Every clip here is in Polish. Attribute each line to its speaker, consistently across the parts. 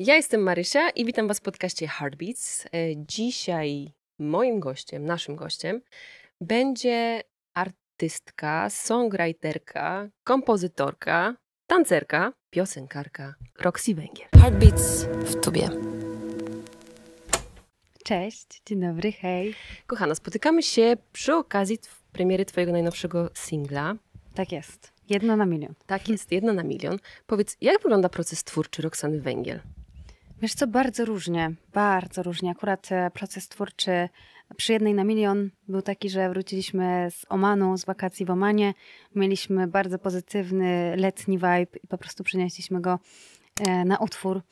Speaker 1: Ja jestem Marysia i witam Was w podcaście Heartbeats. E, dzisiaj moim gościem, naszym gościem, będzie artystka, songwriterka, kompozytorka, tancerka, piosenkarka Roxy Węgier. Heartbeats w tubie. Cześć, dzień dobry, hej. Kochana, spotykamy się przy okazji premiery Twojego najnowszego singla. Tak jest. Jedna na milion. Tak jest, jedna na milion. Powiedz, jak wygląda proces twórczy Roxany Węgiel?
Speaker 2: Wiesz co, bardzo różnie, bardzo różnie. Akurat e, proces twórczy przy jednej na milion był taki, że wróciliśmy z Omanu, z wakacji w Omanie. Mieliśmy bardzo pozytywny letni vibe i po prostu przynieśliśmy go e, na utwór.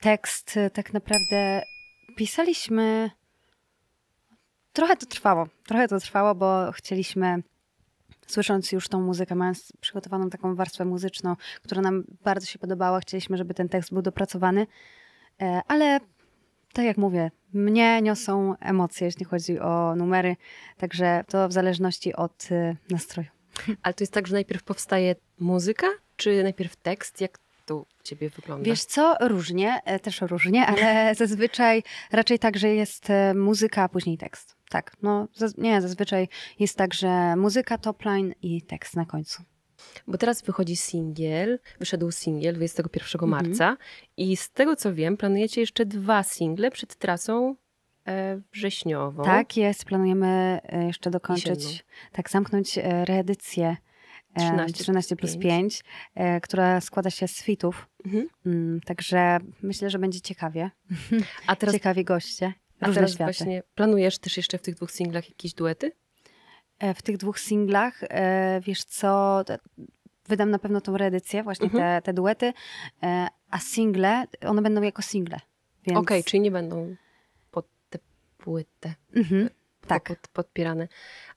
Speaker 2: Tekst e, tak naprawdę pisaliśmy. Trochę to trwało, trochę to trwało, bo chcieliśmy słysząc już tą muzykę, mając przygotowaną taką warstwę muzyczną, która nam bardzo się podobała, chcieliśmy, żeby ten tekst był dopracowany. E, ale tak jak mówię, mnie niosą emocje, jeśli chodzi o numery, także to w zależności od e, nastroju. Ale to jest tak, że najpierw powstaje muzyka, czy najpierw tekst? Jak to u ciebie wygląda? Wiesz co, różnie, e, też różnie, ale zazwyczaj raczej tak, że jest muzyka, a później tekst. Tak, no nie, zazwyczaj jest tak, że muzyka, line i tekst na końcu bo teraz wychodzi singiel, wyszedł singiel 21 mhm. marca i z tego
Speaker 1: co wiem, planujecie jeszcze dwa single przed trasą e, wrześniową. Tak
Speaker 2: jest, planujemy e, jeszcze dokończyć, tak, zamknąć e, reedycję 13, 13 plus 5, 5, która składa się z fitów. Mhm. Mm, także myślę, że będzie ciekawie. A teraz, Ciekawi goście. Różne a teraz światy. właśnie planujesz też jeszcze w tych dwóch singlach jakieś duety? E, w tych dwóch singlach, e, wiesz co, wydam na pewno tą reedycję, właśnie mhm. te, te duety, e, a single, one będą jako single. Więc... Okej, okay, czyli nie będą pod
Speaker 1: te płytę mhm, tak. Pod, podpierane.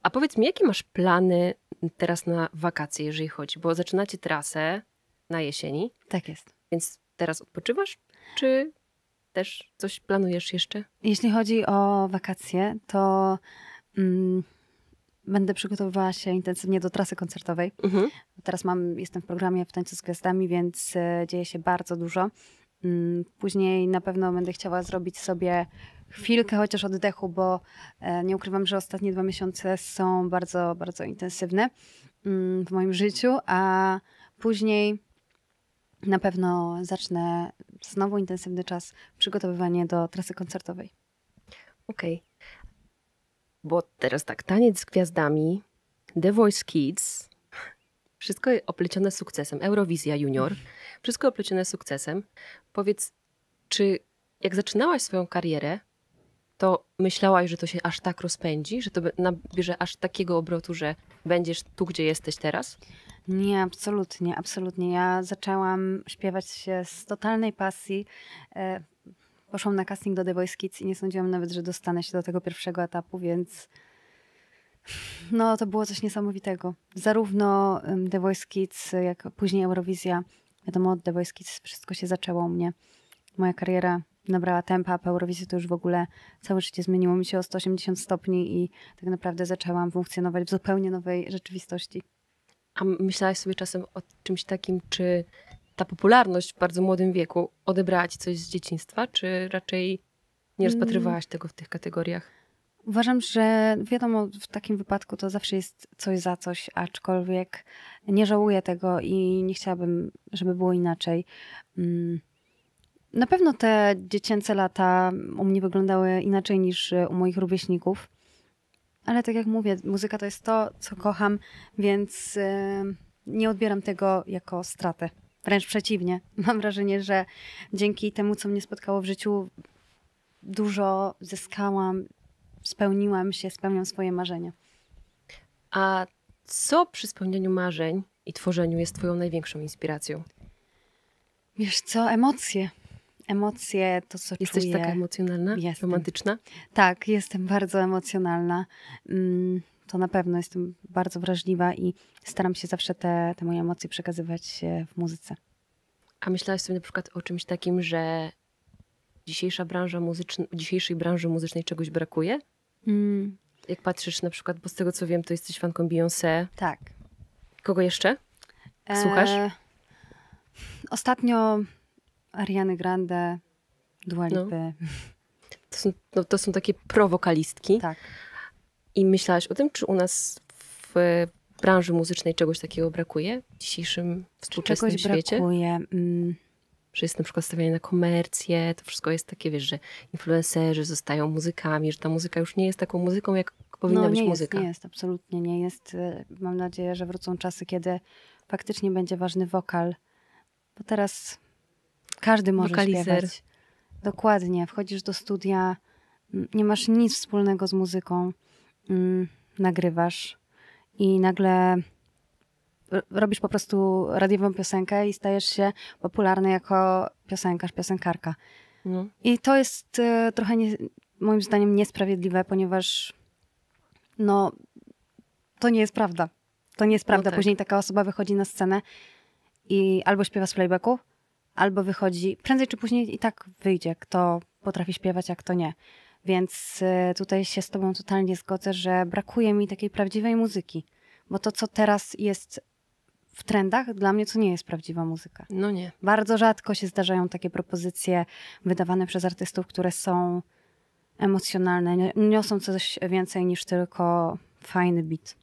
Speaker 1: A powiedz mi, jakie masz plany teraz na wakacje, jeżeli chodzi? Bo zaczynacie trasę na jesieni. Tak jest. Więc teraz odpoczywasz, czy też coś planujesz jeszcze?
Speaker 2: Jeśli chodzi o wakacje, to... Mm, będę przygotowywała się intensywnie do trasy koncertowej. Mhm. Teraz mam, jestem w programie W tańcu z gwiazdami, więc e, dzieje się bardzo dużo. Mm, później na pewno będę chciała zrobić sobie chwilkę chociaż oddechu, bo e, nie ukrywam, że ostatnie dwa miesiące są bardzo, bardzo intensywne mm, w moim życiu, a później na pewno zacznę znowu intensywny czas przygotowywanie do trasy koncertowej. Okej. Okay.
Speaker 1: Bo teraz tak, taniec z gwiazdami, The Voice Kids, wszystko oplecione sukcesem, Eurowizja Junior, wszystko oplecione sukcesem. Powiedz, czy jak zaczynałaś swoją karierę, to myślałaś, że to się aż tak
Speaker 2: rozpędzi, że to nabierze aż takiego obrotu, że będziesz tu, gdzie jesteś teraz? Nie, absolutnie, absolutnie. Ja zaczęłam śpiewać z totalnej pasji. E, poszłam na casting do The Voice Kids i nie sądziłam nawet, że dostanę się do tego pierwszego etapu, więc no to było coś niesamowitego. Zarówno The Voice Kids, jak później Eurowizja. Wiadomo, od The Voice Kids wszystko się zaczęło u mnie. Moja kariera nabrała tempa, po Eurowizji to już w ogóle całe życie zmieniło mi się o 180 stopni i tak naprawdę zaczęłam funkcjonować w zupełnie nowej rzeczywistości. A myślałaś sobie czasem o czymś takim, czy ta popularność w bardzo młodym wieku odebrała ci coś
Speaker 1: z dzieciństwa, czy raczej nie mm. rozpatrywałaś tego w tych kategoriach?
Speaker 2: Uważam, że wiadomo, w takim wypadku to zawsze jest coś za coś, aczkolwiek nie żałuję tego i nie chciałabym, żeby było inaczej. Mm. Na pewno te dziecięce lata u mnie wyglądały inaczej niż u moich rówieśników, ale tak jak mówię, muzyka to jest to, co kocham, więc y, nie odbieram tego jako stratę. Wręcz przeciwnie. Mam wrażenie, że dzięki temu, co mnie spotkało w życiu, dużo zyskałam, spełniłam się, spełniam swoje marzenia. A co przy spełnieniu marzeń i tworzeniu jest Twoją największą inspiracją? Wiesz co, emocje. Emocje, to co Jesteś czuję. taka emocjonalna, jestem. romantyczna? Tak, jestem bardzo emocjonalna. Mm to na pewno jestem bardzo wrażliwa i staram się zawsze te, te moje emocje przekazywać e, w muzyce. A myślałaś sobie na przykład o czymś takim, że
Speaker 1: dzisiejsza branża muzyczna, dzisiejszej branży muzycznej czegoś brakuje? Mm. Jak patrzysz na przykład, bo z tego co wiem, to jesteś fanką Beyoncé. Tak. Kogo jeszcze?
Speaker 2: E, Słuchasz? E... Ostatnio Ariany Grande, Dua Lipy. No. To, są, no, to są takie prowokalistki. Tak.
Speaker 1: I myślałaś o tym, czy u nas w branży muzycznej czegoś takiego brakuje w dzisiejszym współczesnym czegoś świecie? brakuje. Mm. Że jest na przykład stawianie na komercję, to wszystko jest takie, wiesz, że influencerzy zostają muzykami, że ta muzyka już nie jest taką muzyką,
Speaker 2: jak powinna no, być nie muzyka. nie jest, absolutnie nie jest. Y, mam nadzieję, że wrócą czasy, kiedy faktycznie będzie ważny wokal, bo teraz każdy może Wokalizer. śpiewać. Dokładnie. Wchodzisz do studia, mm, nie masz nic wspólnego z muzyką mm, nagrywasz i nagle robisz po prostu radiową piosenkę i stajesz się popularny jako piosenkarz, piosenkarka. No. I to jest y, trochę nie, moim zdaniem niesprawiedliwe, ponieważ no, to nie jest prawda. To nie jest no prawda. No tak. Później taka osoba wychodzi na scenę i albo śpiewa z playbacku, albo wychodzi, prędzej czy później i tak wyjdzie, kto potrafi śpiewać, a kto nie. Więc e, tutaj się z Tobą totalnie zgodzę, że brakuje mi takiej prawdziwej muzyki, bo to, co teraz jest w trendach, dla mnie to nie jest prawdziwa muzyka. No nie. Bardzo rzadko się zdarzają takie propozycje wydawane przez artystów, które są emocjonalne, niosą coś więcej niż tylko fajny beat.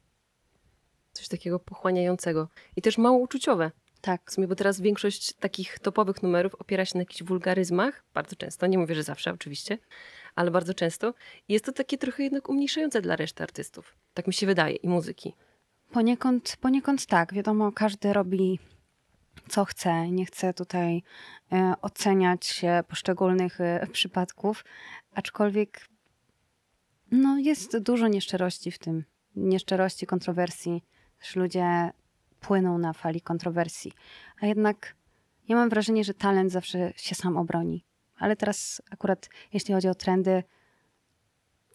Speaker 2: Coś takiego pochłaniającego i też
Speaker 1: mało uczuciowe. Tak. W sumie, bo teraz większość takich topowych numerów opiera się na jakichś wulgaryzmach, bardzo często, nie mówię, że zawsze oczywiście, ale bardzo często. Jest to takie trochę jednak umniejszające dla reszty artystów. Tak mi się wydaje i muzyki.
Speaker 2: Poniekąd, poniekąd tak. Wiadomo, każdy robi co chce. Nie chcę tutaj e, oceniać poszczególnych e, przypadków, aczkolwiek no, jest dużo nieszczerości w tym. Nieszczerości, kontrowersji. Też ludzie płyną na fali kontrowersji. A jednak ja mam wrażenie, że talent zawsze się sam obroni. Ale teraz akurat jeśli chodzi o trendy,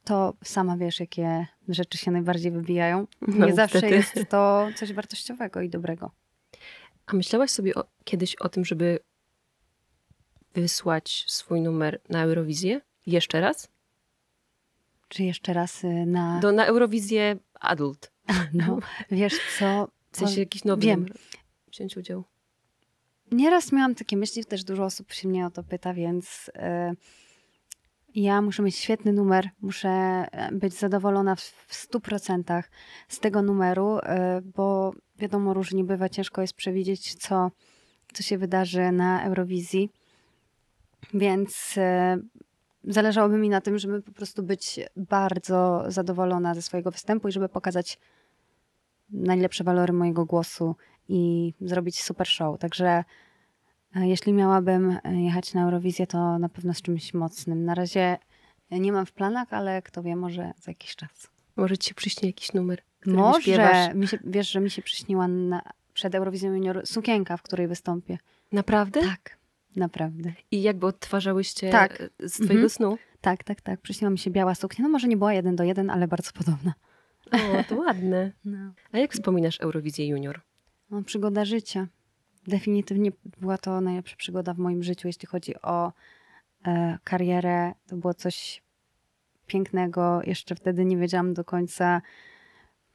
Speaker 2: to sama wiesz, jakie rzeczy się najbardziej wybijają. No, Nie zawsze wtedy. jest to coś wartościowego i dobrego. A myślałaś sobie o, kiedyś o tym, żeby wysłać
Speaker 1: swój numer na Eurowizję? Jeszcze raz? Czy jeszcze raz y, na.
Speaker 2: Do, na Eurowizję
Speaker 1: Adult. No,
Speaker 2: wiesz co? Chcesz jakiś nowy Wiem. wziąć udział? nieraz miałam takie myśli, też dużo osób się mnie o to pyta, więc y, ja muszę mieć świetny numer, muszę e, być zadowolona w 100% z tego numeru, y, bo wiadomo, różnie bywa, ciężko jest przewidzieć, co, co się wydarzy na Eurowizji. Więc yy, zależałoby mi na tym, żeby po prostu być bardzo zadowolona ze swojego występu i żeby pokazać najlepsze walory mojego głosu i zrobić super show. Także e, jeśli miałabym e, jechać na Eurowizję, to na pewno z czymś mocnym. Na razie nie mam w planach, ale kto wie, może za jakiś czas. Może ci się przyśni jakiś numer. Może. Mi się, wiesz, że mi się przyśniła na, przed Eurowizją Junior sukienka, w której wystąpię. Naprawdę? Tak, naprawdę. I jakby odtwarzałyście tak. z twojego mhm. snu? Tak, tak, tak. Przyśniła mi się biała suknia. No może nie była jeden do jeden, ale bardzo podobna. O, to ładne. No.
Speaker 1: A jak wspominasz Eurowizję Junior?
Speaker 2: No, przygoda życia. Definitywnie była to najlepsza przygoda w moim życiu, jeśli chodzi o e, karierę. To było coś pięknego. Jeszcze wtedy nie wiedziałam do końca,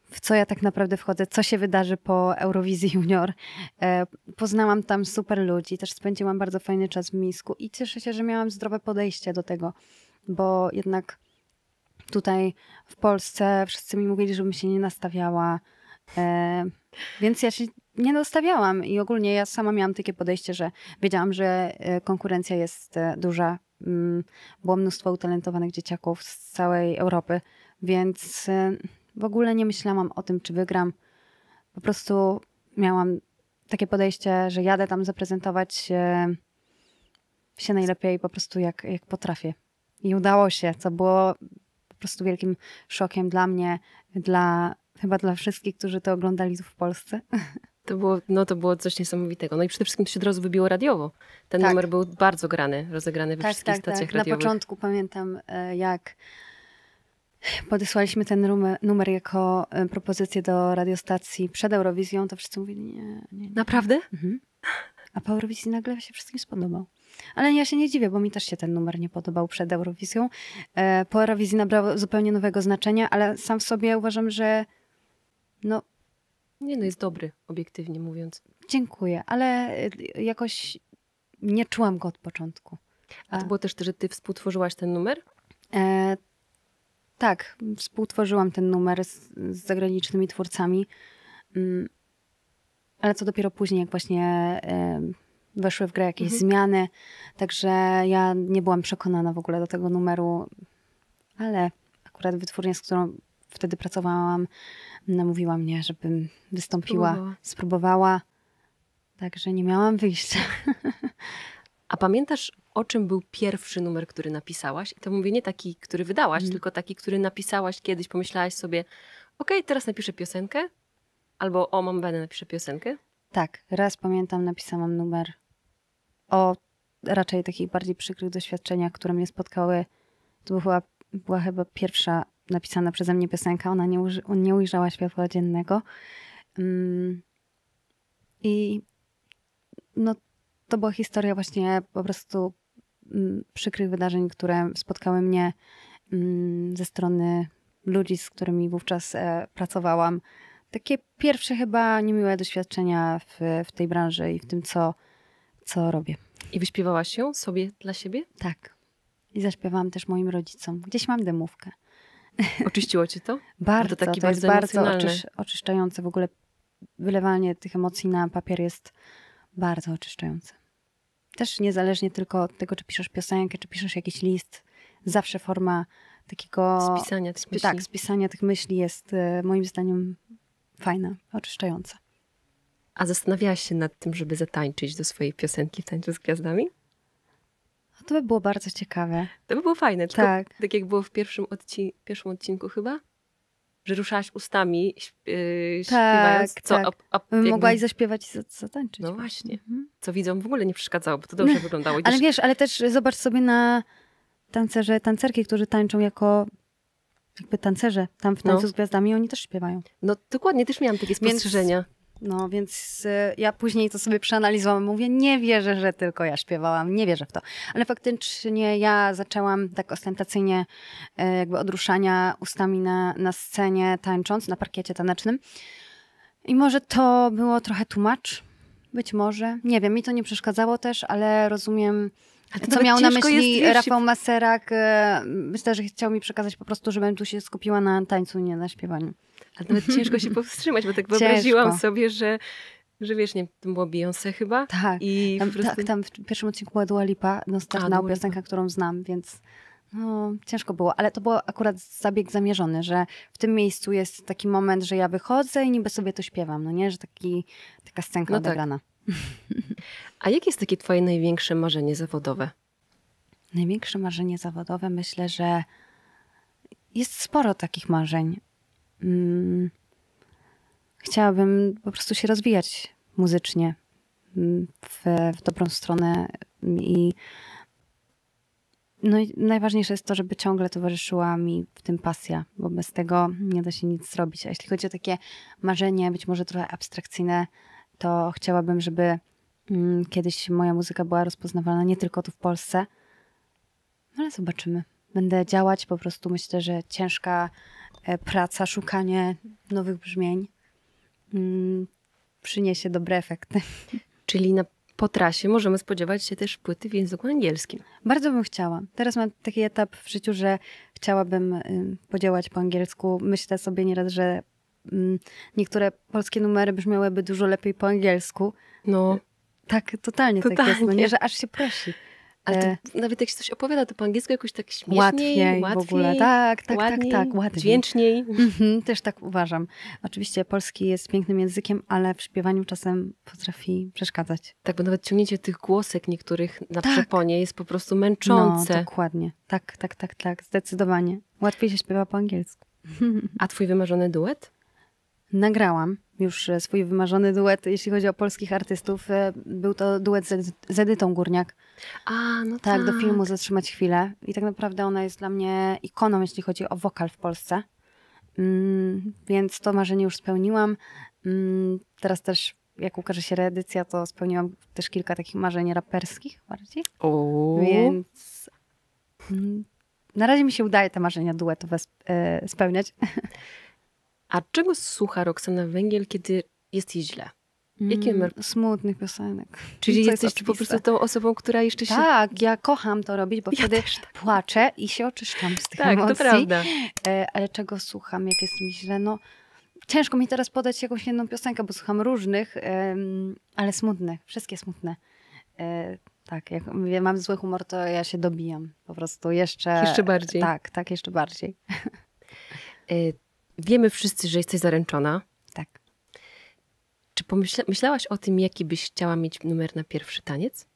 Speaker 2: w co ja tak naprawdę wchodzę, co się wydarzy po Eurowizji Junior. E, poznałam tam super ludzi, też spędziłam bardzo fajny czas w Misku i cieszę się, że miałam zdrowe podejście do tego, bo jednak tutaj w Polsce wszyscy mi mówili, żebym się nie nastawiała. E, więc ja się nie dostawiałam i ogólnie ja sama miałam takie podejście, że wiedziałam, że e, konkurencja jest e, duża. Mm, było mnóstwo utalentowanych dzieciaków z całej Europy, więc e, w ogóle nie myślałam o tym, czy wygram. Po prostu miałam takie podejście, że jadę tam zaprezentować się, najlepiej po prostu jak, jak potrafię. I udało się, co było po prostu wielkim szokiem dla mnie, dla chyba dla wszystkich, którzy to oglądali tu w Polsce. To było,
Speaker 1: no to było coś niesamowitego. No i przede
Speaker 2: wszystkim to się od razu wybiło radiowo. Ten tak. numer był bardzo grany, rozegrany
Speaker 1: we tak, wszystkich tak, stacjach tak. radiowych. Na początku
Speaker 2: pamiętam, e, jak podesłaliśmy ten numer, jako e, propozycję do radiostacji przed Eurowizją, to wszyscy mówili nie, nie. nie. Naprawdę? Mhm. A po Eurowizji nagle się wszystkim spodobał. Ale ja się nie dziwię, bo mi też się ten numer nie podobał przed Eurowizją. E, po Eurowizji nabrał zupełnie nowego znaczenia, ale sam w sobie uważam, że no, nie no, jest dobry, obiektywnie mówiąc. Dziękuję, ale y, jakoś nie czułam go od początku. A, to było też, że ty współtworzyłaś ten numer? E, tak, współtworzyłam ten numer z, z zagranicznymi twórcami. Mm, ale co dopiero później, jak właśnie e, weszły w grę jakieś mhm. zmiany. Także ja nie byłam przekonana w ogóle do tego numeru, ale akurat wytwórnia, z którą wtedy pracowałam, namówiła mnie, żebym wystąpiła, spróbowała. spróbowała. Także nie miałam wyjścia. A pamiętasz, o czym był
Speaker 1: pierwszy numer, który napisałaś? I to mówię nie taki, który wydałaś, mm. tylko taki, który napisałaś kiedyś, pomyślałaś sobie, okej, okay, teraz napiszę piosenkę, albo o, mam będę, napiszę piosenkę.
Speaker 2: Tak, raz pamiętam, napisałam numer o raczej takich bardziej przykrych doświadczeniach, które mnie spotkały. To była, była chyba pierwsza napisana przeze mnie piosenka, ona nie, uży, nie ujrzała światła dziennego. Mm. I no, to była historia właśnie po prostu mm, przykrych wydarzeń, które spotkały mnie mm, ze strony ludzi, z którymi wówczas e, pracowałam. Takie pierwsze chyba niemiłe doświadczenia w, w tej branży i w tym, co, co robię. I wyśpiewałaś się sobie dla siebie? Tak. I zaśpiewałam też moim rodzicom. Gdzieś mam demówkę. Oczyściło cię to? bardzo, to, taki to bardzo jest bardzo oczysz, oczyszczające. W ogóle wylewanie tych emocji na papier jest bardzo oczyszczające. Też niezależnie tylko od tego, czy piszesz piosenkę, czy piszesz jakiś list, zawsze forma takiego... Spisania tych myśli. Tak, spisania tych myśli jest e, moim zdaniem fajna, oczyszczająca. A
Speaker 1: zastanawiałaś się nad tym, żeby zatańczyć do swojej piosenki w Tańcu z Gwiazdami? No, to by
Speaker 2: było bardzo ciekawe.
Speaker 1: To by było fajne. Tylko tak. tak jak było w pierwszym, odci pierwszym odcinku chyba, że ruszałaś ustami, yy, tak, śpiewając, tak, co, tak. A, a jakby... Mogłaś
Speaker 2: zaśpiewać i zatańczyć. No właśnie. Mhm.
Speaker 1: Co widzą w ogóle nie przeszkadzało, bo to dobrze wyglądało. Gdzieś... Ale wiesz,
Speaker 2: ale też zobacz sobie na tancerze, tancerki, którzy tańczą jako jakby tancerze tam w Tańcu no. z Gwiazdami, oni też śpiewają. No dokładnie, też miałam takie spostrzeżenia. Więc no więc y, ja później to sobie przeanalizowałam. Mówię, nie wierzę, że tylko ja śpiewałam, nie wierzę w to. Ale faktycznie ja zaczęłam tak ostentacyjnie y, jakby odruszania ustami na, na scenie, tańcząc na parkiecie tanecznym. I może to było trochę tłumacz, być może. Nie wiem, mi to nie przeszkadzało też, ale rozumiem, co miał na myśli jest, Rafał Maserak. Y, myślę, że chciał mi przekazać po prostu, żebym tu się skupiła na tańcu, nie na śpiewaniu. Ale nawet mhm. ciężko się powstrzymać, bo tak ciężko. wyobraziłam
Speaker 1: sobie, że że wiesz,
Speaker 2: nie, to było Beyoncé chyba. Tak, I tam, prostu... tak, tam w pierwszym odcinku była Dua Lipa, następna no, piosenka, którą znam, więc no, ciężko było. Ale to był akurat zabieg zamierzony, że w tym miejscu jest taki moment, że ja wychodzę i niby sobie to śpiewam, no nie? Że taki, taka scenka no tak. odegrana. Tak. A jakie jest takie twoje największe marzenie zawodowe? Największe marzenie zawodowe myślę, że jest sporo takich marzeń mm, chciałabym po prostu się rozwijać muzycznie mm, w, w dobrą stronę i no i najważniejsze jest to, żeby ciągle towarzyszyła mi w tym pasja, bo bez tego nie da się nic zrobić. A jeśli chodzi o takie marzenie, być może trochę abstrakcyjne, to chciałabym, żeby mm, kiedyś moja muzyka była rozpoznawalna nie tylko tu w Polsce, no ale zobaczymy. Będę działać, po prostu myślę, że ciężka E, praca, szukanie nowych brzmień mm, przyniesie dobre efekty. Czyli na, po trasie możemy spodziewać się też płyty w języku angielskim. Bardzo bym chciała. Teraz mam taki etap w życiu, że chciałabym y, podziałać po angielsku. Myślę sobie nieraz, że mm, niektóre polskie numery brzmiałyby dużo lepiej po angielsku. No. Tak, totalnie, totalnie. tak jest. No nie, że aż się prosi. Ale to, e, nawet
Speaker 1: jak się coś opowiada, to po angielsku jakoś tak śmieszniej, łatwiej, łatwiej w ogóle. Tak tak, tak, tak, ładniej, tak, tak, łatwiej, Dźwięczniej.
Speaker 2: Mhm, też tak uważam. Oczywiście polski jest pięknym językiem, ale w śpiewaniu czasem potrafi przeszkadzać. Tak, bo nawet ciągnięcie tych głosek niektórych na tak. przeponie jest po prostu męczące. No, dokładnie. Tak, tak, tak, tak, zdecydowanie. Łatwiej się śpiewa po angielsku. A twój wymarzony duet? Nagrałam już e, swój wymarzony duet, jeśli chodzi o polskich artystów. E, był to duet z, z Edytą Górniak. A, no tak, tak. do filmu Zatrzymać chwilę. I tak naprawdę ona jest dla mnie ikoną, jeśli chodzi o wokal w Polsce. Mm, więc to marzenie już spełniłam. Mm, teraz też jak ukaże się reedycja, to spełniłam też kilka takich marzeń raperskich bardziej.
Speaker 1: O. Więc
Speaker 2: mm, na razie mi się udaje te marzenia duetowe e, spełniać. A czego słucha Roxana Węgiel, kiedy jest jej źle? Jakie mm, Smutnych piosenek. Czyli jesteś po prostu tą osobą, która jeszcze się... Tak, ja kocham to robić, bo ja wtedy tak. płaczę i się oczyszczam z tych tak, emocji. Tak, to prawda. E, ale czego słucham, jak jest mi źle? No, ciężko mi teraz podać jakąś jedną piosenkę, bo słucham różnych, ale smutnych. Wszystkie smutne. E, tak, jak mówię, mam zły humor, to ja się dobijam po prostu jeszcze... Jeszcze bardziej. Tak, tak, jeszcze bardziej. E,
Speaker 1: wiemy wszyscy, że jesteś zaręczona. Tak. Czy pomyśla, myślałaś o tym,
Speaker 2: jaki byś chciała mieć numer na pierwszy taniec?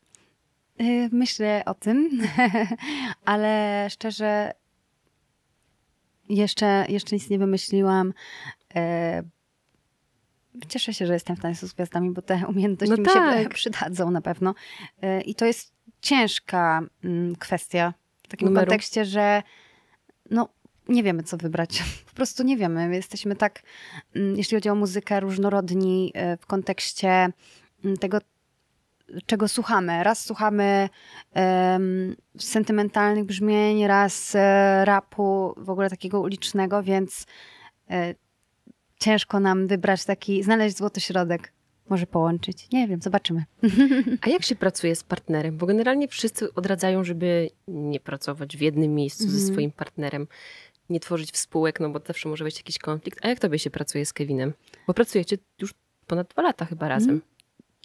Speaker 2: Y, myślę o tym, ale szczerze jeszcze, jeszcze nic nie wymyśliłam. Y, cieszę się, że jestem w tańcu z gwiazdami, bo te umiejętności no mi tak. się przydadzą na pewno. Y, I to jest ciężka mm, kwestia w takim Numeru. kontekście, że no, nie wiemy, co wybrać. Po prostu nie wiemy. My jesteśmy tak, mm, jeśli chodzi o muzykę, różnorodni e, w kontekście mm, tego, czego słuchamy. Raz słuchamy um, sentymentalnych brzmień, raz e, rapu, w ogóle takiego ulicznego, więc um, ciężko nam wybrać taki, znaleźć złoty środek może połączyć. Nie wiem, zobaczymy. A jak się pracuje z partnerem? Bo generalnie wszyscy odradzają, żeby
Speaker 1: nie pracować w jednym miejscu mm. ze mhm. swoim partnerem nie tworzyć współek, no bo zawsze może być jakiś konflikt. A jak tobie się pracuje z Kevinem? Bo pracujecie już ponad dwa lata chyba mhm. razem.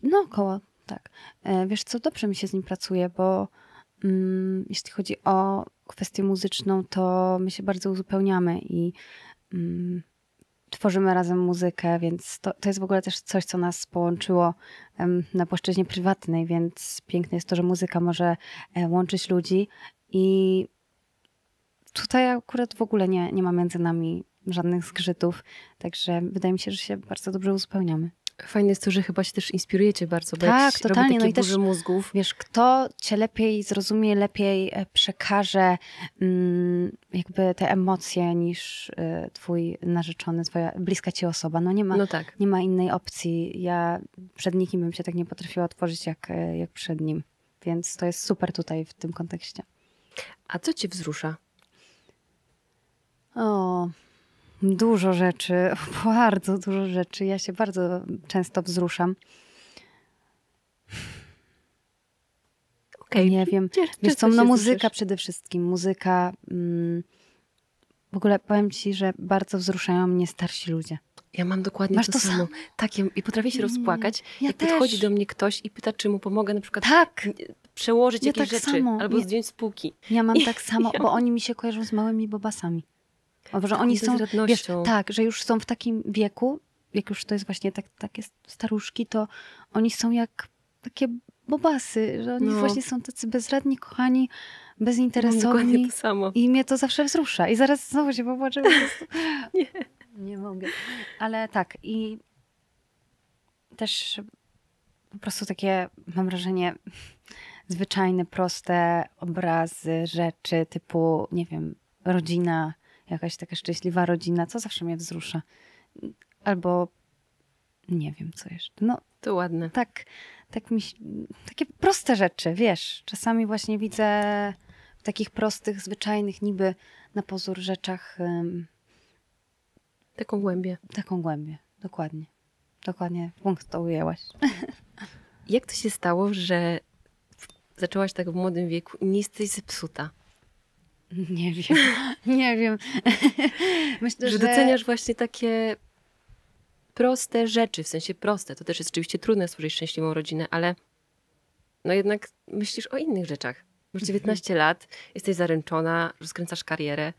Speaker 2: No około, tak. E, wiesz co, dobrze mi się z nim pracuje, bo um, jeśli chodzi o kwestię muzyczną, to my się bardzo uzupełniamy i um, tworzymy razem muzykę, więc to, to jest w ogóle też coś, co nas połączyło um, na płaszczyźnie prywatnej, więc piękne jest to, że muzyka może e, łączyć ludzi i tutaj akurat w ogóle nie, nie ma między nami żadnych zgrzytów, także wydaje mi się, że się bardzo dobrze uzupełniamy. Fajne jest to, że chyba się też inspirujecie bardzo, bo tak, totalnie. no i też, mózgów. Wiesz, kto cię lepiej zrozumie, lepiej e, przekaże mm, jakby te emocje niż e, twój narzeczony, twoja bliska ci osoba. No nie ma, no tak. nie ma innej opcji. Ja przed nikim bym się tak nie potrafiła otworzyć jak, e, jak przed nim. Więc to jest super tutaj w tym kontekście. A co cię wzrusza o, dużo rzeczy, bardzo dużo rzeczy. Ja się bardzo często wzruszam. Okay. Nie wiem. Gdzie, Wiesz co, no muzyka przede wszystkim. Muzyka. Mm, w ogóle powiem ci, że bardzo wzruszają mnie starsi ludzie. Ja mam dokładnie Masz to, to samo. samo. Tak, ja, i potrafię się mm, rozpłakać, ja jak też. podchodzi do
Speaker 1: mnie ktoś i pyta, czy mu pomogę na przykład tak. przełożyć ja jakieś tak rzeczy samo. albo ja, zdjąć spółki.
Speaker 2: Ja mam tak samo, bo oni mi się kojarzą z małymi bobasami. Może tak, oni są, wiesz, tak, że już są w takim wieku, jak już to jest właśnie tak, takie staruszki, to oni są jak takie bobasy, że oni no. właśnie są tacy bezradni, kochani, bezinteresowni. No, to samo. I mnie to zawsze wzrusza. I zaraz znowu się popatrzę. nie. nie mogę. Ale tak i też po prostu takie, mam wrażenie, zwyczajne, proste obrazy, rzeczy typu, nie wiem, rodzina, jakaś taka szczęśliwa rodzina, co zawsze mnie wzrusza. Albo nie wiem, co jeszcze. No, to ładne. Tak, tak mi, takie proste rzeczy, wiesz. Czasami właśnie widzę w takich prostych, zwyczajnych, niby na pozór rzeczach. Um, taką głębię. Taką głębię, dokładnie. Dokładnie, punkt to ujęłaś.
Speaker 1: Jak to się stało, że zaczęłaś tak w młodym wieku i nie jesteś zepsuta? Nie wiem,
Speaker 2: nie wiem. Myślę, że, że doceniasz
Speaker 1: właśnie takie proste rzeczy, w sensie proste. To też jest oczywiście trudne stworzyć szczęśliwą rodzinę, ale no jednak myślisz o innych rzeczach. Masz 19 mhm. lat, jesteś zaręczona, rozkręcasz karierę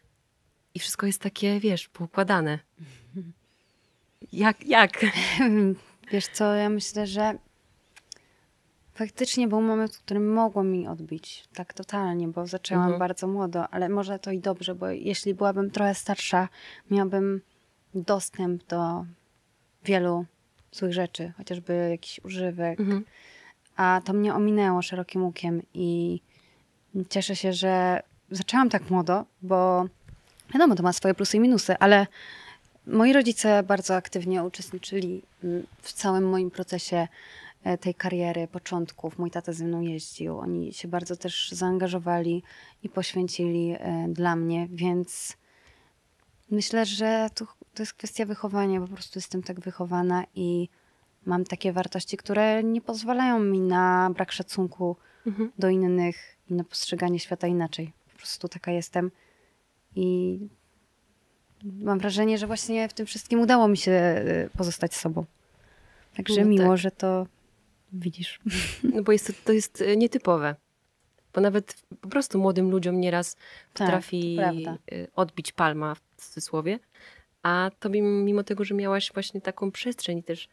Speaker 1: i wszystko jest takie, wiesz, poukładane.
Speaker 2: Mhm. Jak, jak? Wiesz co, ja myślę, że Faktycznie był moment, w którym mogło mi odbić, tak totalnie, bo zaczęłam mhm. bardzo młodo, ale może to i dobrze, bo jeśli byłabym trochę starsza, miałabym dostęp do wielu złych rzeczy, chociażby jakiś używek, mhm. a to mnie ominęło szerokim łukiem i cieszę się, że zaczęłam tak młodo, bo wiadomo, to ma swoje plusy i minusy, ale moi rodzice bardzo aktywnie uczestniczyli w całym moim procesie E, tej kariery, początków. Mój tata ze mną jeździł. Oni się bardzo też zaangażowali i poświęcili e, dla mnie, więc myślę, że to, to jest kwestia wychowania. Po prostu jestem tak wychowana i mam takie wartości, które nie pozwalają mi na brak szacunku mhm. do innych i na postrzeganie świata inaczej. Po prostu taka jestem. I mam wrażenie, że właśnie w tym wszystkim udało mi się e, pozostać sobą. Także no, miło, tak. że to Widzisz.
Speaker 1: No bo jest, to, to jest e, nietypowe. Bo nawet po prostu młodym ludziom nieraz tak, potrafi e, odbić palma w cudzysłowie. A tobie, mimo tego, że miałaś właśnie taką przestrzeń, też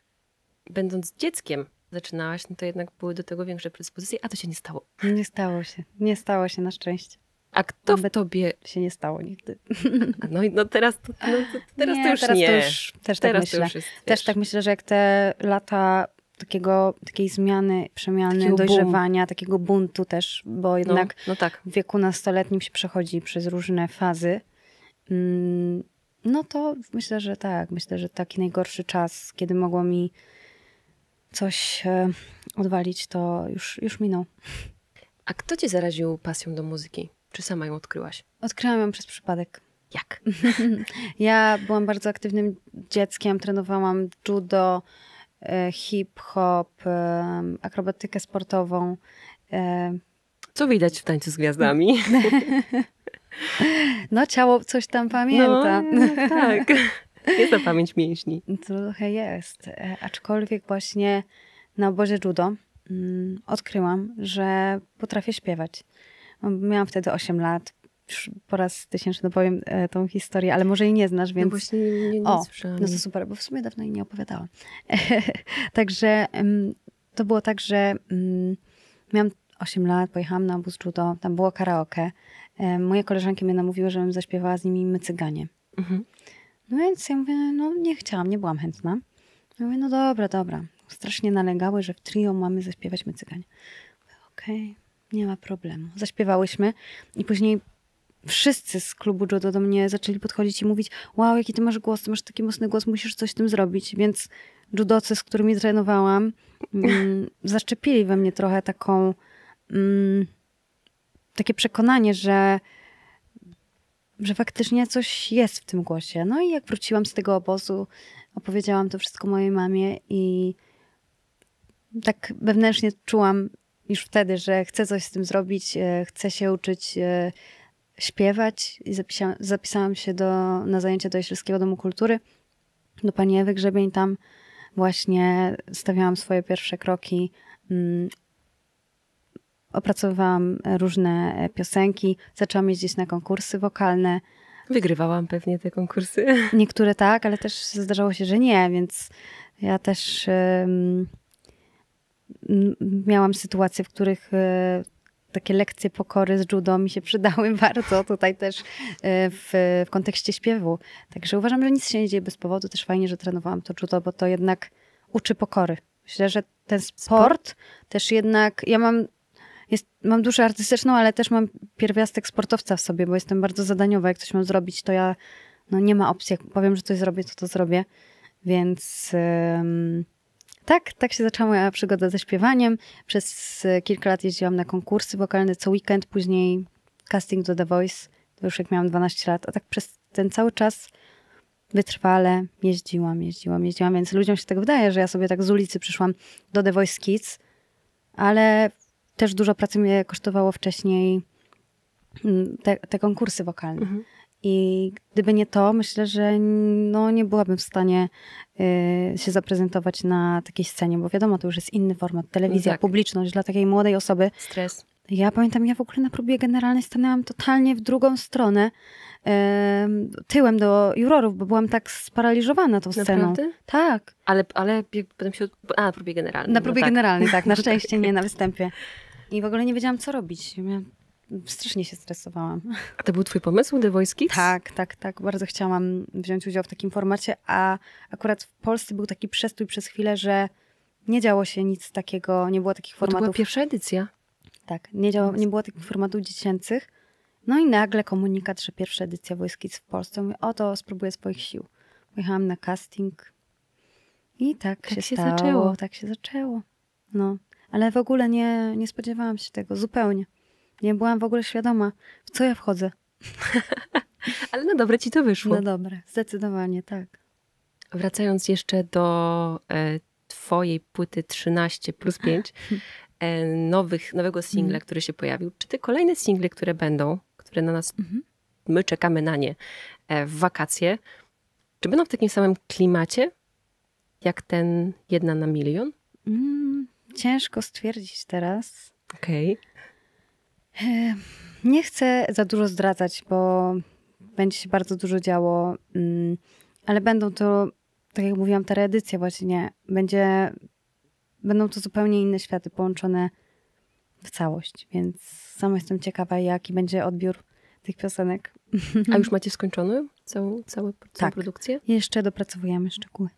Speaker 1: będąc dzieckiem zaczynałaś, no to jednak były do tego większe predyspozycje, a to się nie stało. Nie stało się. Nie stało się na szczęście.
Speaker 2: A kto Aby w tobie się nie stało nigdy? No
Speaker 1: no, no teraz, no, to,
Speaker 2: teraz nie, to już teraz nie. To już, też tak teraz tak myślę. Już jest, też tak myślę, że jak te lata takiego, takiej zmiany, przemiany, takiego dojrzewania, boom. takiego buntu też, bo no, jednak no, no tak. w wieku nastoletnim się przechodzi przez różne fazy. Mm, no to myślę, że tak. Myślę, że taki najgorszy czas, kiedy mogło mi coś e, odwalić, to już, już minął. A kto cię zaraził pasją do muzyki? Czy sama ją odkryłaś? Odkryłam ją przez przypadek. Jak? ja byłam bardzo aktywnym dzieckiem, trenowałam judo, E, hip-hop, e, akrobatykę sportową. E, Co widać w tańcu z gwiazdami? No, ciało coś tam pamięta. No, no tak. Jest to pamięć mięśni. Trochę jest. Aczkolwiek właśnie na obozie judo mm, odkryłam, że potrafię śpiewać. Miałam wtedy 8 lat już po raz tysięczny powiem e, tą historię, ale może jej nie znasz, no więc... No właśnie nie, nie, nie o, No to super, bo w sumie dawno jej nie opowiadałam. Także m, to było tak, że m, miałam 8 lat, pojechałam na obóz judo, tam było karaoke. E, moje koleżanki mnie namówiły, żebym zaśpiewała z nimi My Cyganie. Mhm. No więc ja mówię, no nie chciałam, nie byłam chętna. Ja mówię, no dobra, dobra. Strasznie nalegały, że w trio mamy zaśpiewać My Cyganie. Okej, okay, nie ma problemu. Zaśpiewałyśmy i później wszyscy z klubu judo do mnie zaczęli podchodzić i mówić wow, jaki ty masz głos, ty masz taki mocny głos, musisz coś z tym zrobić. Więc judocy, z którymi trenowałam, mm, zaszczepili we mnie trochę taką mm, takie przekonanie, że że faktycznie coś jest w tym głosie. No i jak wróciłam z tego obozu, opowiedziałam to wszystko mojej mamie i tak wewnętrznie czułam już wtedy, że chcę coś z tym zrobić, e, chcę się uczyć e, śpiewać i zapisa zapisałam się do, na zajęcie do Jaślskiego Domu Kultury, do pani Ewy Grzebień. Tam właśnie stawiałam swoje pierwsze kroki, mm, opracowywałam różne piosenki, zaczęłam jeździć na konkursy wokalne. Wygrywałam pewnie te konkursy. Niektóre tak, ale też zdarzało się, że nie, więc ja też... miałam sytuacje, w których e, takie lekcje pokory z judo mi się przydały bardzo tutaj też e, w, w kontekście śpiewu. Także uważam, że nic się nie dzieje bez powodu. Też fajnie, że trenowałam to judo, bo to jednak uczy pokory. Myślę, że ten sport, sport? też jednak, ja mam, jest, mam duszę artystyczną, ale też mam pierwiastek sportowca w sobie, bo jestem bardzo zadaniowa. Jak coś mam zrobić, to ja, no nie ma opcji. Jak powiem, że coś zrobię, to to zrobię. Więc... Tak, tak się zaczęła moja przygoda ze śpiewaniem. Przez e, kilka lat jeździłam na konkursy wokalne co weekend, później casting do The Voice, to już jak miałam 12 lat, a tak przez ten cały czas wytrwale jeździłam, jeździłam, jeździłam, więc ludziom się tak wydaje, że ja sobie tak z ulicy przyszłam do The Voice Kids, ale też dużo pracy mnie kosztowało wcześniej mm, te, te konkursy wokalne. Mhm. I gdyby nie to, myślę, że no, nie byłabym w stanie y, się zaprezentować na takiej scenie, bo wiadomo, to już jest inny format. Telewizja, no tak. publiczność dla takiej młodej osoby. Stres. Ja pamiętam, ja w ogóle na próbie generalnej stanęłam totalnie w drugą stronę, y, tyłem do jurorów, bo byłam tak sparaliżowana tą Naprawdę? Tak.
Speaker 1: Ale, ale potem się. A, na próbie generalnej. Na no próbie no, tak. generalnej, tak. Na no tak. szczęście nie na
Speaker 2: występie. I w ogóle nie wiedziałam, co robić. Miałam strasznie się stresowałam. A to był twój pomysł, The Voice Kids? Tak, tak, tak. Bardzo chciałam wziąć udział w takim formacie, a akurat w Polsce był taki przestój przez chwilę, że nie działo się nic takiego, nie było takich formatów. Bo to była pierwsza edycja. Tak, nie, działo, nie było takich formatów dziecięcych. No i nagle komunikat, że pierwsza edycja Voice Kids w Polsce. Mówię, oto spróbuję swoich sił. Pojechałam na casting i tak, tak się, się stało. Zaczęło. Tak się zaczęło. No, ale w ogóle nie, nie spodziewałam się tego zupełnie. Nie byłam w ogóle świadoma, w co ja wchodzę. Ale na no dobre ci to wyszło. Na no dobre, zdecydowanie, tak.
Speaker 1: Wracając jeszcze do e, twojej płyty 13 plus 5, e, nowych, nowego singla, mm. który się pojawił. Czy te kolejne single, które będą, które na nas, mm -hmm. my czekamy na nie e, w wakacje, czy będą w takim samym klimacie, jak ten jedna na milion?
Speaker 2: Mm, ciężko stwierdzić teraz. Okej. Okay. Nie chcę za dużo zdradzać, bo będzie się bardzo dużo działo, mm, ale będą to, tak jak mówiłam, te reedycje właśnie, będzie, będą to zupełnie inne światy połączone w całość, więc sama jestem ciekawa, jaki będzie odbiór tych piosenek. A już macie skończone całą, całą, całą tak. produkcję? jeszcze dopracowujemy szczegóły.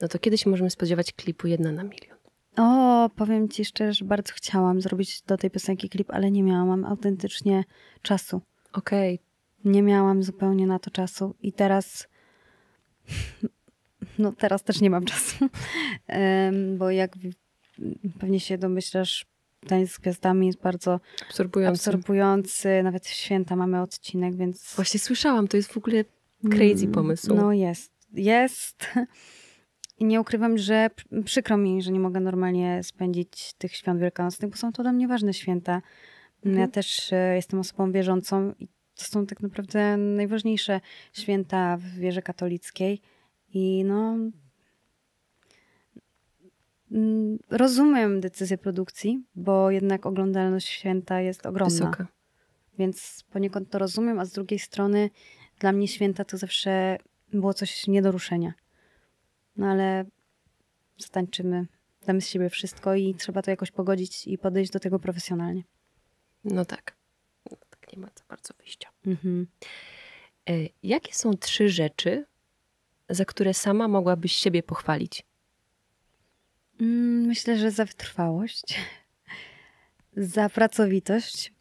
Speaker 2: No to kiedyś możemy spodziewać klipu jedna na milion. O, powiem ci szczerze, że bardzo chciałam zrobić do tej piosenki klip, ale nie miałam autentycznie czasu. Okej. Okay. Nie miałam zupełnie na to czasu i teraz no teraz też nie mam czasu, bo jak pewnie się domyślasz, ten z gwiazdami jest bardzo absorbujący. absorbujący. Nawet w święta mamy odcinek, więc... Właśnie słyszałam, to jest w ogóle mm, crazy pomysł. No jest, jest nie ukrywam, że przykro mi, że nie mogę normalnie spędzić tych świąt wielkanocnych, bo są to dla mnie ważne święta. Mhm. Ja też e, jestem osobą wierzącą i to są tak naprawdę najważniejsze święta w wierze katolickiej. I no. Mm, rozumiem decyzję produkcji, bo jednak oglądalność święta jest ogromna. Wysoka. Więc poniekąd to rozumiem, a z drugiej strony dla mnie święta to zawsze było coś nie do ruszenia. No ale zatańczymy, damy z siebie wszystko i trzeba to jakoś pogodzić i podejść do tego profesjonalnie. No tak. No tak nie ma za bardzo wyjścia. Mhm. E, jakie są trzy rzeczy,
Speaker 1: za które sama mogłabyś siebie pochwalić? Mm, myślę,
Speaker 2: że za wytrwałość, za pracowitość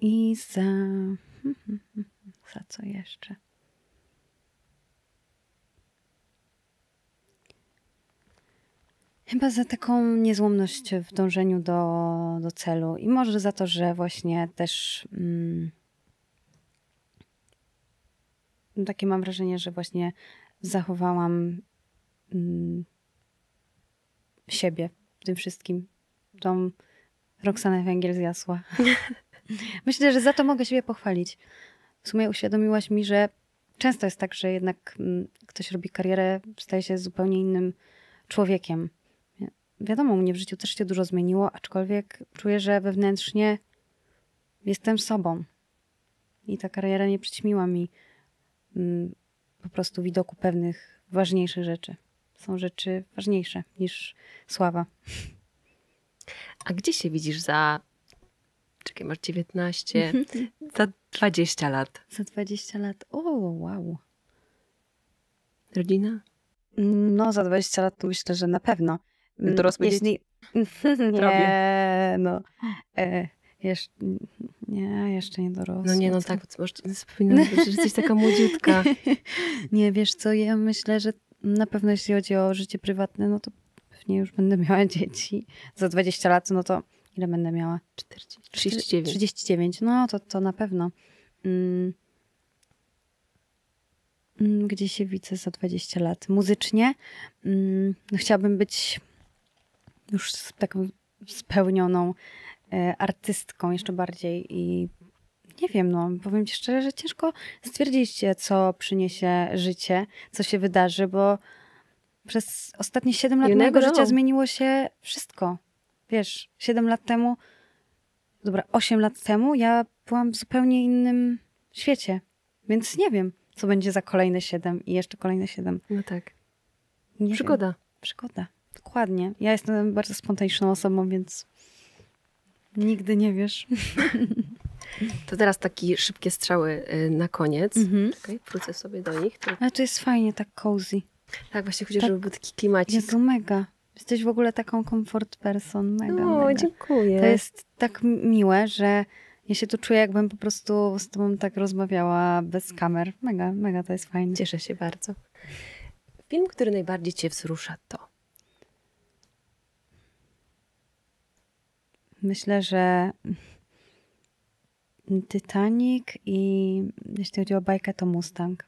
Speaker 2: i za. za co jeszcze? Chyba za taką niezłomność w dążeniu do, do celu i może za to, że właśnie też mm, takie mam wrażenie, że właśnie zachowałam mm, siebie w tym wszystkim. Tą Roxanę Węgiel zjasła. Myślę, że za to mogę siebie pochwalić. W sumie uświadomiłaś mi, że często jest tak, że jednak mm, ktoś robi karierę, staje się zupełnie innym człowiekiem wiadomo, mnie w życiu też się dużo zmieniło, aczkolwiek czuję, że wewnętrznie jestem sobą. I ta kariera nie przyćmiła mi mm, po prostu widoku pewnych ważniejszych rzeczy. Są rzeczy ważniejsze niż sława.
Speaker 1: A gdzie się widzisz za, czekaj, masz
Speaker 2: 19, za 20 lat? Za 20 lat. O, wow. Rodzina? No, za 20 lat to myślę, że na pewno. Mm, dorosłe Jeśli... dzieci? nie, no. E, jeszcze, nie, jeszcze nie dorosłe. No nie, no tak, masz, powinna być, że jesteś taka młodziutka. nie, wiesz co, ja myślę, że na pewno jeśli chodzi o życie prywatne, no to pewnie już będę miała dzieci. Za 20 lat, no to ile będę miała? 40, 39. 39, no to, to na pewno. Mm. mm gdzie się widzę za 20 lat? Muzycznie? Mm. No, chciałabym być już z taką spełnioną e, artystką jeszcze bardziej i nie wiem, no powiem ci szczerze, że ciężko stwierdzić, co przyniesie życie, co się wydarzy, bo przez ostatnie 7 lat mojego życia zmieniło się wszystko. Wiesz, 7 lat temu, dobra, 8 lat temu ja byłam w zupełnie innym świecie, więc nie wiem, co będzie za kolejne 7 i jeszcze kolejne 7. No tak. Nie Przygoda. Wiem. Przygoda. Dokładnie. Ja jestem bardzo spontaniczną osobą, więc nigdy nie wiesz. To
Speaker 1: teraz takie szybkie strzały y, na koniec. Mhm. Czekaj, wrócę sobie do nich. To...
Speaker 2: Ale to jest fajnie, tak cozy. Tak, właśnie chodzi, tak. żeby był taki klimacik. Jezu, mega. Jesteś w ogóle taką comfort person. Mega, o, no, mega. dziękuję. To jest tak miłe, że ja się tu czuję, jakbym po prostu z tobą tak rozmawiała bez kamer. Mega, mega, to jest fajne. Cieszę się bardzo. Film, który najbardziej cię wzrusza to? Myślę, że Titanic i jeśli chodzi o bajkę, to Mustang.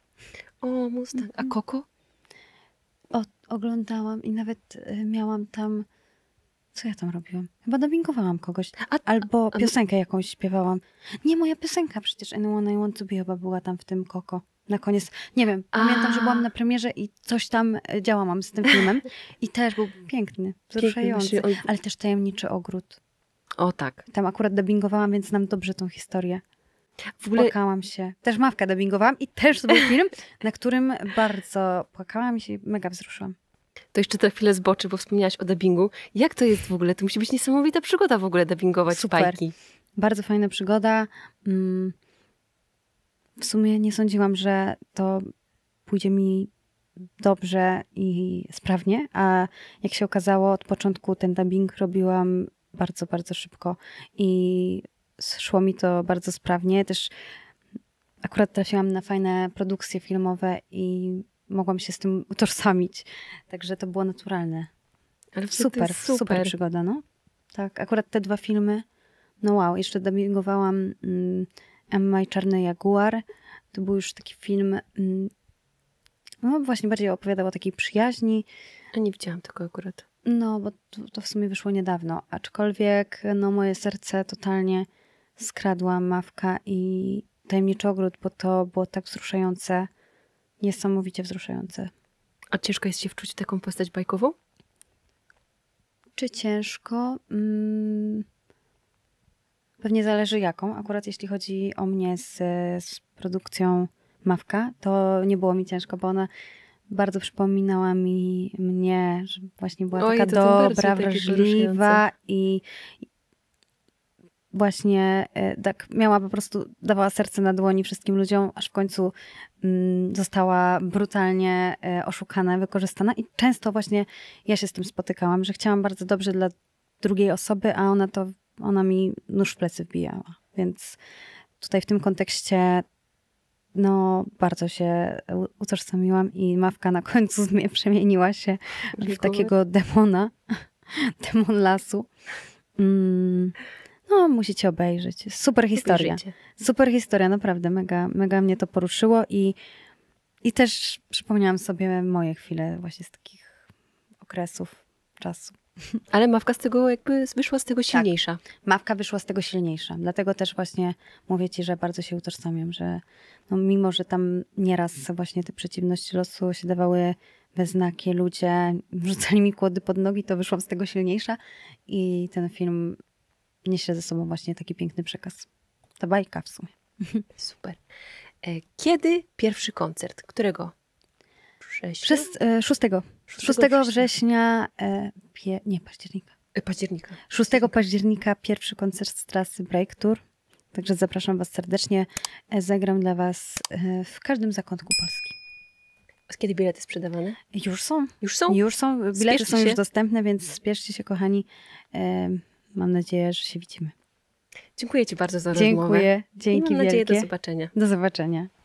Speaker 2: O, Mustang. A Koko? Mhm. O, oglądałam i nawet y, miałam tam. Co ja tam robiłam? Chyba dubbingowałam kogoś. A, albo a, piosenkę jakąś śpiewałam. Nie, moja piosenka przecież Anyone I Want To Be chyba była tam w tym Koko. Na koniec, nie wiem, a. pamiętam, że byłam na premierze i coś tam y, działałam z tym filmem i też był piękny, wzruszający, ale też tajemniczy ogród. O tak. Tam akurat dubbingowałam, więc znam dobrze tą historię. W ogóle... Płakałam się. Też Mawkę dubbingowałam i też to był film, na którym bardzo płakałam i się mega wzruszyłam. To jeszcze trochę chwilę zboczy, bo wspomniałaś o dubbingu. Jak to jest w ogóle? To musi być niesamowita przygoda w ogóle dubbingować Super. bajki. Bardzo fajna przygoda. Mm, w sumie nie sądziłam, że to pójdzie mi dobrze i sprawnie, a jak się okazało, od początku ten dubbing robiłam bardzo, bardzo szybko i szło mi to bardzo sprawnie. Też akurat trafiłam na fajne produkcje filmowe i mogłam się z tym utożsamić, także to było naturalne. Ale super, super, super przygoda, no. Tak, akurat te dwa filmy, no wow, jeszcze dubbingowałam mm, Emma i Czarny Jaguar, to był już taki film, mm, no właśnie bardziej opowiadał o takiej przyjaźni. A nie widziałam tego akurat. No, bo to w sumie wyszło niedawno, aczkolwiek no, moje serce totalnie skradła Mawka i Tajemniczy Ogród, bo to było tak wzruszające, niesamowicie wzruszające. A ciężko jest się wczuć w taką postać bajkową? Czy ciężko? Mm, pewnie zależy jaką. Akurat jeśli chodzi o mnie z, z produkcją Mawka, to nie było mi ciężko, bo ona bardzo przypominała mi mnie, że właśnie była Oj, taka dobra, wrażliwa i, i właśnie e, tak miała po prostu, dawała serce na dłoni wszystkim ludziom, aż w końcu mm, została brutalnie e, oszukana, wykorzystana i często właśnie ja się z tym spotykałam, że chciałam bardzo dobrze dla drugiej osoby, a ona to, ona mi nóż w plecy wbijała, więc tutaj w tym kontekście no, bardzo się utożsamiłam i mawka na końcu przemieniła się Dziękuję. w takiego demona, demon lasu. Mm, no, musicie obejrzeć. Super historia. Obejrzycie. Super historia, naprawdę. Mega, mega mnie to poruszyło i, i też przypomniałam sobie moje chwile właśnie z takich okresów, czasu. Ale mawka z tego jakby wyszła z tego tak. silniejsza. Tak, mawka wyszła z tego silniejsza. Dlatego też właśnie mówię ci, że bardzo się utożsamiam, że no mimo, że tam nieraz właśnie te przeciwności losu się dawały we znaki, ludzie rzucali mi kłody pod nogi, to wyszłam z tego silniejsza i ten film niesie ze sobą właśnie taki piękny przekaz. Ta bajka w sumie. Super. E, kiedy pierwszy koncert? Którego września? Przez, 6, e, 6, września, września e, pie, nie, października. E, października. 6 października pierwszy koncert z trasy Break Tour. Także zapraszam Was serdecznie. Zagram dla Was w każdym zakątku Polski. A kiedy bilety sprzedawane? Już są. Już są? Już są. Bilety spieszcie są już się. dostępne, więc spieszcie się, kochani. Mam nadzieję, że się widzimy.
Speaker 1: Dziękuję Ci bardzo za Dziękuję. rozmowę. Dziękuję. Dzięki I mam nadzieję, do zobaczenia. Do zobaczenia.